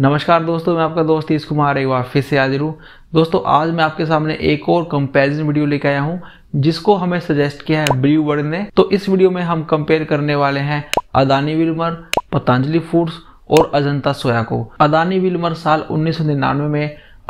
नमस्कार दोस्तों मैं आपका दोस्त तीस कुमार एक बार फिर से हाजिर हूँ दोस्तों आज मैं आपके सामने एक और कंपैरिजन वीडियो लेके आया हूँ जिसको हमें सजेस्ट किया है ब्रू वर्ड ने तो इस वीडियो में हम कंपेयर करने वाले हैं अदानी विलमर पतंजलि फूड्स और अजंता सोया को अदानी विलमर साल उन्नीस में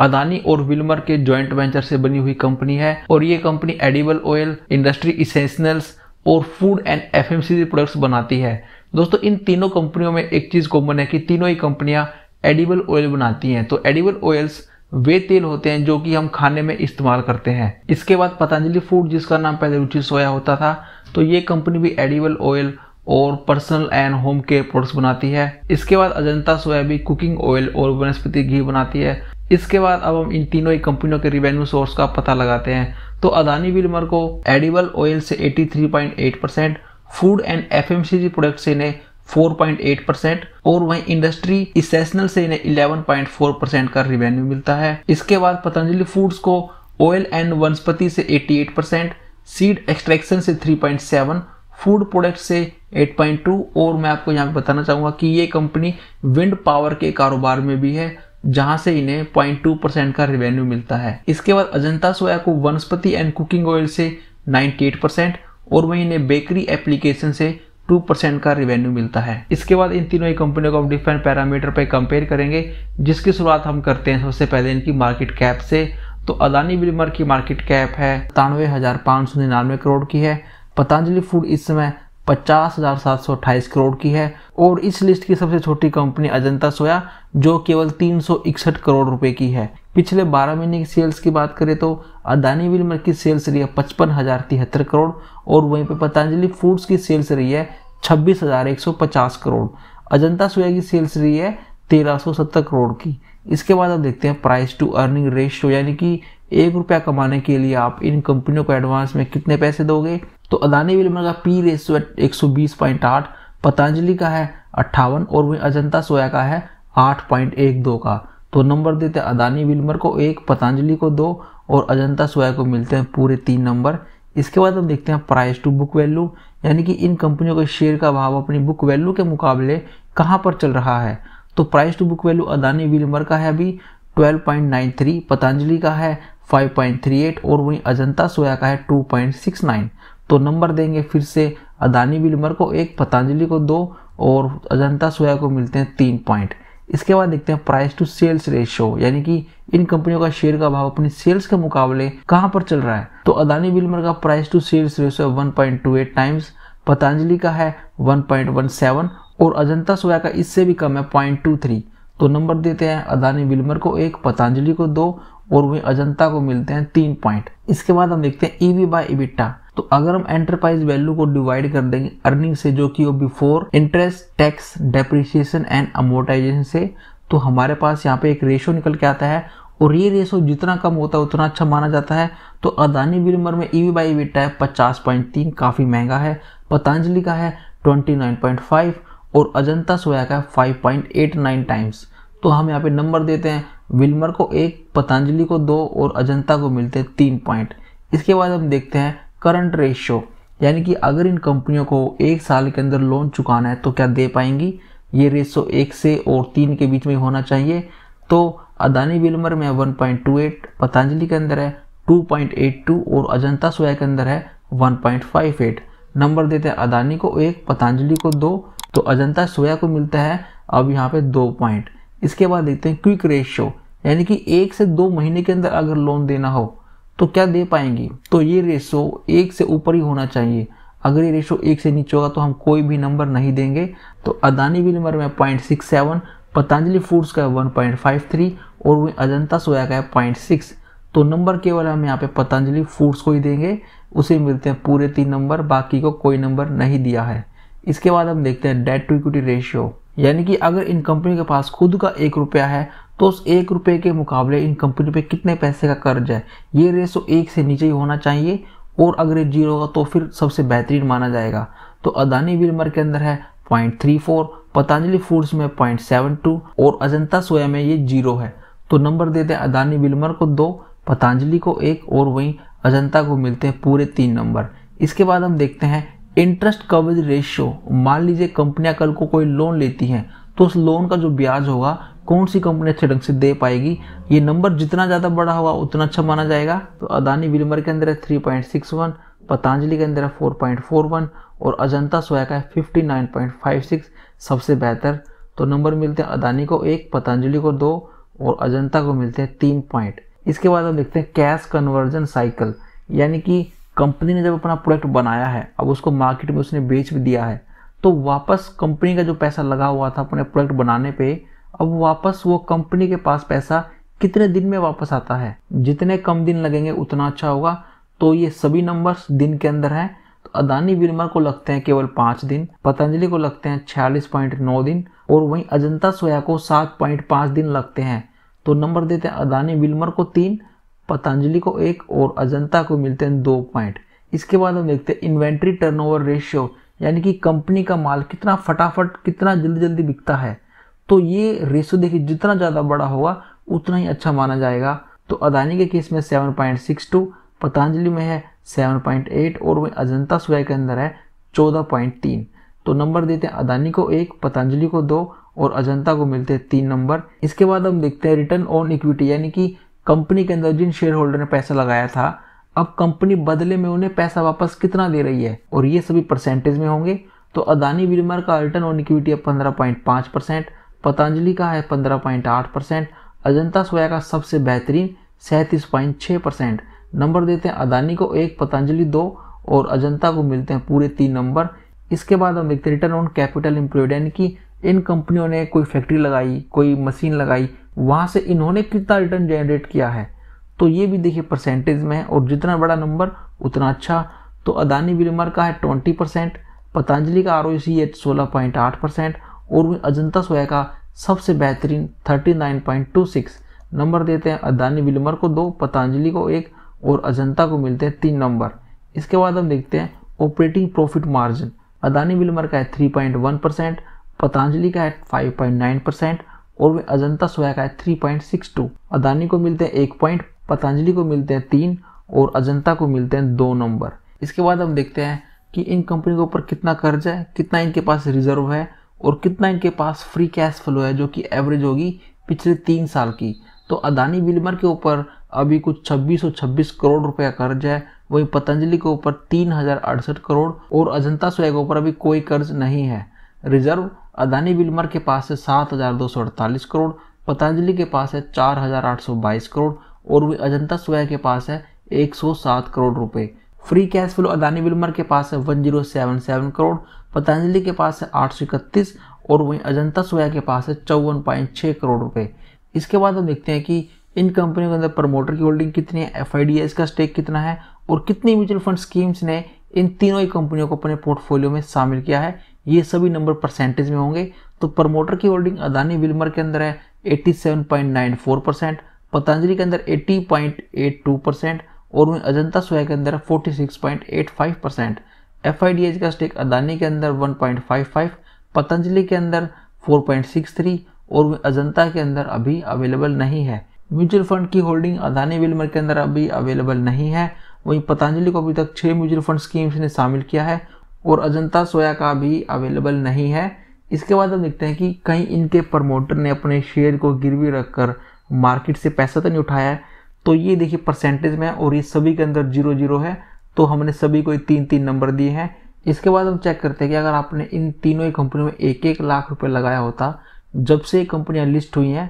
अदानी और विलमर के ज्वाइंट वेंचर से बनी हुई कंपनी है और ये company edible oil industry essentials और फूड एंड एफ प्रोडक्ट्स बनाती है दोस्तों इन तीनों कंपनियों में एक चीज़ कॉमन है कि तीनों ही कंपनियां एडिबल ऑयल बनाती हैं तो एडिबल ऑयल्स वे तेल होते हैं जो कि हम खाने में इस्तेमाल करते हैं इसके बाद पतंजलि फूड जिसका नाम पहले रुचि सोया होता था तो ये कंपनी भी एडिबल ऑयल और personal and home care products बनाती है इसके बाद अजंता सोया भी कुकिंग ऑयल और वनस्पति घी बनाती है इसके बाद अब हम इन तीनों ही कंपनियों के रिवेन्यू सोर्स का पता लगाते हैं तो अदानी विलमर को एडिबल ऑयल से 83.8 percent food and F product से इन्हें 4.8 परसेंट और वहीं इंडस्ट्री इस से इन्हें 11.4 परसेंट का रिवेन्यू मिलता है इसके बाद पतंजलि फूड्स को ऑयल एंड वनस्पति से 88 परसेंट सीड एक्सट्रैक्शन से 3.7 फूड प्रोडक्ट से 8.2 और मैं आपको यहाँ पे बताना चाहूँगा कि ये कंपनी विंड पावर के कारोबार में भी है जहां से इन्हें 0.2 परसेंट का रिवेन्यू मिलता है इसके बाद अजंता सोया को वनस्पति एंड कुकिंग ऑयल से 98 परसेंट और वहीं इन्हें बेकरी एप्लीकेशन से टू परसेंट का रिवेन्यू मिलता है इसके बाद इन तीनों ही कंपनियों को हम डिफरेंट पैरामीटर पर कंपेयर करेंगे जिसकी शुरुआत हम करते हैं सबसे पहले इनकी मार्केट कैप से तो अदानी बिलमर की मार्केट कैप है सतानवे हज़ार पाँच सौ निन्यानवे करोड़ की है पतंजलि फूड इस समय पचास हज़ार सात सौ अट्ठाईस करोड़ की है और इस लिस्ट की सबसे छोटी कंपनी अजंता सोया जो केवल तीन सौ इकसठ करोड़ रुपए की है पिछले 12 महीने की सेल्स की बात करें तो अदानी विलमर की सेल्स रही है पचपन हज़ार तिहत्तर करोड़ और वहीं पे पतंजलि फूड्स की सेल्स रही है छब्बीस हज़ार एक सौ पचास करोड़ अजंता सोया की सेल्स रही है तेरह सौ सत्तर करोड़ की इसके बाद आप देखते हैं प्राइस टू अर्निंग रेशियो यानी कि एक रुपया कमाने के लिए आप इन कंपनियों को एडवांस में कितने पैसे दोगे तो अदानी विलमर का पी रेशियो एक सौ बीस पॉइंट आठ पतंजलि का है अट्ठावन और वहीं अजंता सोया का है आठ पॉइंट एक दो का तो नंबर देते हैं अदानी विल्मर को एक पतंजलि को दो और अजंता सोया को मिलते हैं पूरे तीन नंबर इसके बाद हम देखते हैं प्राइस टू बुक वैल्यू यानी कि इन कंपनियों के शेयर का भाव अपनी बुक वैल्यू के मुकाबले कहाँ पर चल रहा है तो price to book value Adani Wilmar का है अभी 12.93 पतंजलि का है 5.38 और वहीं अजंता सोया का है 2.69 तो नंबर देंगे फिर से अदानी विल्मर को एक पतंजलि को दो और अजंता सोया को मिलते हैं तीन पॉइंट इसके बाद देखते हैं प्राइस टू सेल्स रेशियो यानी कि इन कंपनियों का शेयर का भाव अपनी सेल्स के मुकाबले कहां पर चल रहा है तो अदानी बिलमर का प्राइस टू सेल्स रेशियो है 1.28 टाइम्स पतंजलि का है 1.17 और अजंता सोया का इससे भी कम है 0.23 तो नंबर देते हैं अदानी बिलमर को एक पतंजलि को दो और वहीं अजंता को मिलते हैं तीन पॉइंट इसके बाद हम देखते हैं ईवी बाय इबिट्टा तो अगर हम एंटरप्राइज वैल्यू को डिवाइड कर देंगे अर्निंग से जो कि वो before interest tax depreciation and amortisation से तो हमारे पास यहाँ पे एक रेशो निकल के आता है और ये रेशो जितना कम होता है उतना अच्छा माना जाता है तो अदानी बिलमर में ई वी बाई बेटा है पचास पॉइंट तीन काफ़ी महंगा है पतंजलि का है ट्वेंटी नाइन पॉइंट फाइव और अजंता सोया का है five point eight nine times तो हम यहाँ पे नंबर देते हैं विलमर को एक पतंजलि को दो और अजंता को मिलते हैं तीन पॉइंट इसके बाद हम देखते हैं करंट रेशियो यानी कि अगर इन कंपनियों को एक साल के अंदर लोन चुकाना है तो क्या दे पाएंगी ये रेशो एक से और तीन के बीच में होना चाहिए तो अदानी विलमर में 1.28 पतंजलि के अंदर है 2.82 और अजंता सोया के अंदर है 1.58 नंबर देते हैं अदानी को एक पतंजलि को दो तो अजंता सोया को मिलता है अब यहाँ पे दो पॉइंट इसके बाद देखते हैं क्विक रेशियो यानी कि एक से दो महीने के अंदर अगर लोन देना हो तो क्या दे पाएंगी तो ये रेशो एक से ऊपर ही होना चाहिए अगर ये रेशो एक से नीचे होगा तो हम कोई भी नंबर नहीं देंगे तो अदानी विलमर में point six seven Patanjali foods का वन पॉइंट फाइव थ्री और वहीं अजंता सोया का है पॉइंट सिक्स तो नंबर केवल हम यहाँ पे पतंजलि फूड्स को ही देंगे उसे मिलते हैं पूरे तीन नंबर बाकी को कोई नंबर नहीं दिया है इसके बाद हम देखते हैं डेट टू इक्विटी रेशियो यानी कि अगर इन कंपनी के पास खुद का एक रुपया है तो उस एक रुपये के मुकाबले इन कंपनी पे कितने पैसे का कर्ज है ये रेशो तो एक से नीचे ही होना चाहिए और अगर ये जीरो होगा तो फिर सबसे बेहतरीन माना जाएगा तो अदानी विलमर के अंदर है point three four Patanjali foods में पॉइंट सेवन टू और अजंता सोया में ये जीरो है तो नंबर देते हैं अदानी विलमर को दो पतंजलि को एक और वहीं अजंता को मिलते हैं पूरे तीन नंबर इसके बाद हम देखते हैं इंटरेस्ट कवरेज रेशियो मान लीजिए कंपनियां कल को कोई लोन लेती हैं तो उस लोन का जो ब्याज होगा कौन सी कंपनी अच्छे ढंग से दे पाएगी ये नंबर जितना ज़्यादा बड़ा हुआ उतना अच्छा माना जाएगा तो अदानी विलमर के अंदर है three point six one Patanjali के अंदर है फोर पॉइंट फोर वन और अजंता सोया का है fifty nine point five six सबसे बेहतर तो नंबर मिलते हैं अदानी को एक पतंजलि को दो और अजंता को मिलते हैं तीन पॉइंट इसके बाद हम देखते हैं कैश कन्वर्जन साइकिल यानी कि कंपनी ने जब अपना प्रोडक्ट बनाया है अब उसको मार्केट में उसने बेच भी दिया है तो वापस कंपनी का जो पैसा लगा हुआ था अपने प्रोडक्ट बनाने पर अब वापस वो कंपनी के पास पैसा कितने दिन में वापस आता है जितने कम दिन लगेंगे उतना अच्छा होगा तो ये सभी नंबर्स दिन के अंदर है तो अदानी विलमर को लगते हैं केवल पांच दिन पतंजलि को लगते हैं छियालीस पॉइंट नौ दिन और वहीं अजंता सोया को सात पॉइंट पांच दिन लगते हैं तो नंबर देते हैं अदानी विलमर को तीन पतंजलि को एक और अजंता को मिलते हैं दो पॉइंट इसके बाद हम देखते हैं इन्वेंट्री टर्नओवर रेशियो यानी कि कंपनी का माल कितना फटाफट कितना जल्दी जल्दी बिकता है तो ये रेशो देखिए जितना ज़्यादा बड़ा होगा उतना ही अच्छा माना जाएगा तो अदानी के केस में टू पतंजलि में है एट और वही अजंता सोया के अंदर है तीन तो नंबर देते हैं अदानी को एक पतंजलि को दो और अजंता को मिलते हैं तीन नंबर इसके बाद हम देखते हैं रिटर्न ऑन इक्विटी यानी कि कंपनी के अंदर जिन शेयर होल्डर ने पैसा लगाया था अब कंपनी बदले में उन्हें पैसा वापस कितना दे रही है और ये सभी परसेंटेज में होंगे तो अदानी विमर का रिटर्न ऑन इक्विटी है पंद्रह पॉइंट पाँच परसेंट पतंजलि का है 15.8 परसेंट अजंता सोया का सबसे बेहतरीन सैंतीस पॉइंट छः परसेंट नंबर देते हैं अदानी को एक पतंजलि दो और अजंता को मिलते हैं पूरे तीन नंबर इसके बाद हम देखते हैं रिटर्न ऑन कैपिटल एम्प्लॉयड यानी कि इन कंपनियों ने कोई फैक्ट्री लगाई कोई मशीन लगाई वहाँ से इन्होंने कितना रिटर्न जनरेट किया है तो ये भी देखिए परसेंटेज में है और जितना बड़ा नंबर उतना अच्छा तो अदानी विलमर का है ट्वेंटी परसेंट पतंजलि का आर ओ सी है सोलह पॉइंट आठ परसेंट और अजंता सोया का सबसे बेहतरीन 39.26 नंबर देते हैं अदानी विलमर को दो पतंजलि को एक और अजंता को मिलते हैं तीन नंबर इसके बाद हम देखते हैं operating profit margin Adani Wilmar का है 3.1 परसेंट पतंजलि का है 5.9 परसेंट और वे अजंता सोया का है 3.62 अदानी को मिलते हैं एक पॉइंट पतंजलि को मिलते हैं तीन और अजंता को मिलते हैं दो नंबर इसके बाद हम देखते हैं कि इन कंपनी के ऊपर कितना कर्ज है कितना इनके पास रिजर्व है और कितना इनके पास फ्री कैश फ्लो है जो कि एवरेज होगी पिछले तीन साल की तो अदानी विलमर के ऊपर अभी कुछ छब्बीस करोड़ रुपया कर्ज है वहीं पतंजलि के ऊपर तीन हजार अड़सठ करोड़ और अजंता सोया के ऊपर अभी कोई कर्ज नहीं है रिजर्व अदानी विलमर के पास है सात हजार दो सौ अड़तालीस करोड़ पतंजलि के पास है चार हजार आठ सौ बाईस करोड़ और वही अजंता सोया के पास है एक सौ सात करोड़ रुपए free cash flow Adani Wilmar के पास है one zero seven seven crore Patanjali के पास है आठ सौ इकतीस और वहीं अजंता सोया के पास है चौवन पॉइंट छः करोड़ रुपए इसके बाद हम देखते हैं कि इन कंपनियों के अंदर प्रमोटर की होल्डिंग कितनी है एफ का स्टेक कितना है और कितनी म्यूचुअल फंड स्कीम्स ने इन तीनों ही कंपनियों को अपने पोर्टफोलियो में शामिल किया है ये सभी नंबर परसेंटेज में होंगे तो प्रमोटर की होल्डिंग अदानी विल्मर के अंदर है एट्टी परसेंट पतंजलि के अंदर 80.82 परसेंट और वहीं अजंता सोया के अंदर 46.85 परसेंट एफ का स्टेक अदानी के अंदर 1.55 पतंजलि के अंदर 4.63 और अजंता के अंदर अभी अवेलेबल नहीं है म्यूचुअल फंड की होल्डिंग अदानी विलमर के अंदर अभी अवेलेबल नहीं है वहीं पतंजलि को अभी तक छः म्यूचुअल फंड स्कीम्स ने शामिल किया है और अजंता सोया का भी अवेलेबल नहीं है इसके बाद हम देखते हैं कि कहीं इनके प्रमोटर ने अपने शेयर को गिरवी रखकर मार्केट से पैसा तो नहीं उठाया है तो ये देखिए परसेंटेज में और ये सभी के अंदर जीरो जीरो है तो हमने सभी को तीन तीन नंबर दिए हैं इसके बाद हम चेक करते हैं कि अगर आपने इन तीनों ही कंपनियों में एक एक लाख रुपए लगाया होता जब से ये कंपनियां लिस्ट हुई हैं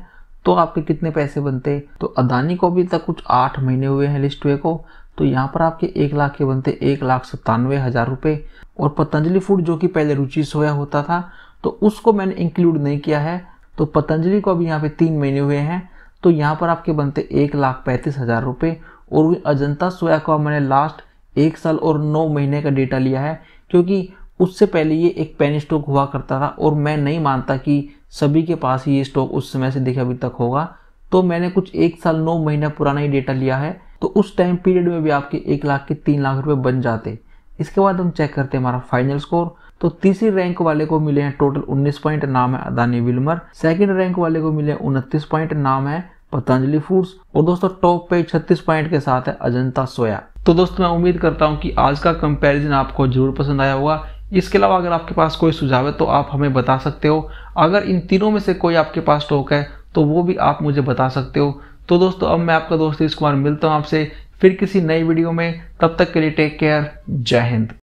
तो आपके कितने पैसे बनते तो अदानी को अभी तक कुछ आठ महीने हुए हैं लिस्ट हुए को तो यहाँ पर आपके एक लाख के बनते एक लाख सत्तानवे हज़ार रुपये और पतंजलि फूड जो कि पहले रुचि सोया होता था तो उसको मैंने इंक्लूड नहीं किया है तो पतंजलि को अभी यहाँ पे तीन महीने हुए हैं तो यहाँ पर आपके बनते एक लाख पैंतीस हज़ार रुपये और वही अजंता सोया को मैंने लास्ट एक साल और नौ महीने का डेटा लिया है क्योंकि उससे पहले ये एक पेन स्टॉक हुआ करता था और मैं नहीं मानता कि सभी के पास ये स्टॉक उस समय से देखे अभी तक होगा तो मैंने कुछ एक साल नौ महीना पुराना ही डेटा लिया है तो उस टाइम पीरियड में भी आपके एक लाख के तीन लाख रुपए बन जाते इसके बाद हम चेक करते हैं हमारा फाइनल स्कोर तो तीसरी रैंक वाले को मिले हैं टोटल 19 पॉइंट नाम है अदानी विलमर सेकंड रैंक वाले को मिले उनतीस पॉइंट नाम है पतंजलि फूड्स और दोस्तों टॉप पे 36 पॉइंट के साथ है अजंता सोया तो दोस्तों मैं उम्मीद करता हूँ कि आज का कंपैरिजन आपको जरूर पसंद आया होगा इसके अलावा अगर आपके पास कोई सुझाव है तो आप हमें बता सकते हो अगर इन तीनों में से कोई आपके पास स्टॉक है तो वो भी आप मुझे बता सकते हो तो दोस्तों अब मैं आपका दोस्त कुमार मिलता हूँ आपसे फिर किसी नई वीडियो में तब तक के लिए टेक केयर जय हिंद